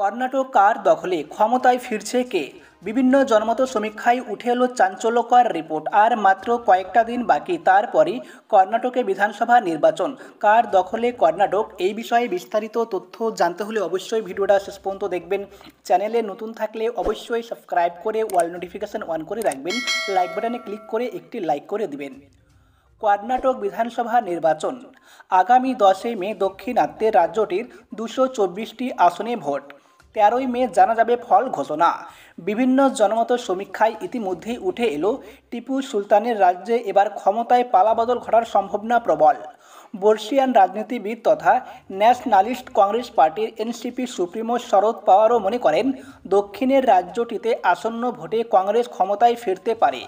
কর্ণাটক কার দখলে ক্ষমতায় ফিরছে কে বিভিন্ন জনমত সমীক্ষায় উঠে এলো চাঞ্চল্যকর রিপোর্ট আর মাত্র কয়েকটা দিন বাকি তারপরই কর্ণাটকে বিধানসভা নির্বাচন কার দখলে কর্ণাটক এই বিষয়ে বিস্তারিত তথ্য জানতে হলে অবশ্যই ভিডিওটা শেষ পর্যন্ত দেখবেন চ্যানেলে নতুন থাকলে অবশ্যই সাবস্ক্রাইব করে ওয়াল নোটিফিকেশান অন করে রাখবেন লাইক বাটনে ক্লিক করে একটি লাইক করে দিবেন কর্ণাটক বিধানসভা নির্বাচন আগামী দশই মে দক্ষিণাত্যের রাজ্যটির দুশো চব্বিশটি আসনে ভোট তেরোই মে জানা যাবে ফল ঘোষণা বিভিন্ন জনমত সমীক্ষায় ইতিমধ্যেই উঠে এলো টিপু সুলতানের রাজ্যে এবার ক্ষমতায় পালাবদল ঘটার সম্ভাবনা প্রবল বর্ষিয়ান রাজনীতিবিদ তথা ন্যাশনালিস্ট কংগ্রেস পার্টির এনসিপি সুপ্রিমো শরদ পাওয়ারও মনে করেন দক্ষিণের রাজ্যটিতে আসন্ন ভোটে কংগ্রেস ক্ষমতায় ফিরতে পারে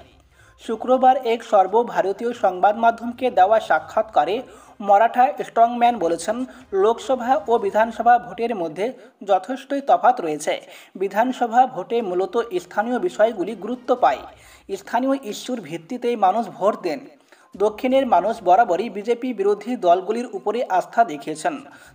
শুক্রবার এক সর্বভারতীয় সংবাদ মাধ্যমকে দেওয়া সাক্ষাৎকারে মরাঠা স্ট্রংম্যান বলেছেন লোকসভা ও বিধানসভা ভোটের মধ্যে যথেষ্টই তফাৎ রয়েছে বিধানসভা ভোটে মূলত স্থানীয় বিষয়গুলি গুরুত্ব পায় স্থানীয় ইস্যুর ভিত্তিতেই মানুষ ভোট দেন দক্ষিণের মানুষ বরাবরই বিজেপি বিরোধী দলগুলির উপরে আস্থা দেখিয়েছেন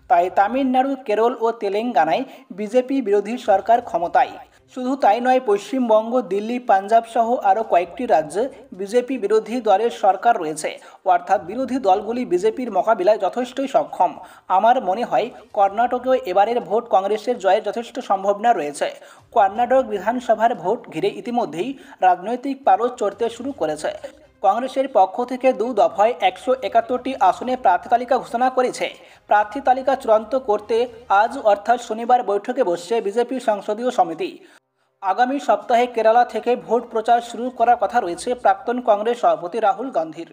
তাই তামিলনাড়ু কেরল ও তেলেঙ্গানায় বিজেপি বিরোধী সরকার ক্ষমতায় শুধু তাই নয় পশ্চিমবঙ্গ দিল্লি পাঞ্জাব সহ আরও কয়েকটি রাজ্যে বিজেপি বিরোধী দলের সরকার রয়েছে অর্থাৎ বিরোধী দলগুলি বিজেপির মোকাবিলায় যথেষ্টই সক্ষম আমার মনে হয় কর্ণাটকেও এবারের ভোট কংগ্রেসের জয়ের যথেষ্ট সম্ভাবনা রয়েছে কর্ণাটক বিধানসভার ভোট ঘিরে ইতিমধ্যেই রাজনৈতিক পারদ চড়তে শুরু করেছে কংগ্রেসের পক্ষ থেকে দু দফায় একশো একাত্তরটি আসনে প্রার্থী তালিকা ঘোষণা করেছে প্রার্থী তালিকা চূড়ান্ত করতে আজ অর্থাৎ শনিবার বৈঠকে বসছে বিজেপি সংসদীয় সমিতি আগামী সপ্তাহে কেরালা থেকে ভোট প্রচার শুরু করার কথা রয়েছে প্রাক্তন কংগ্রেস সভাপতি রাহুল গান্ধীর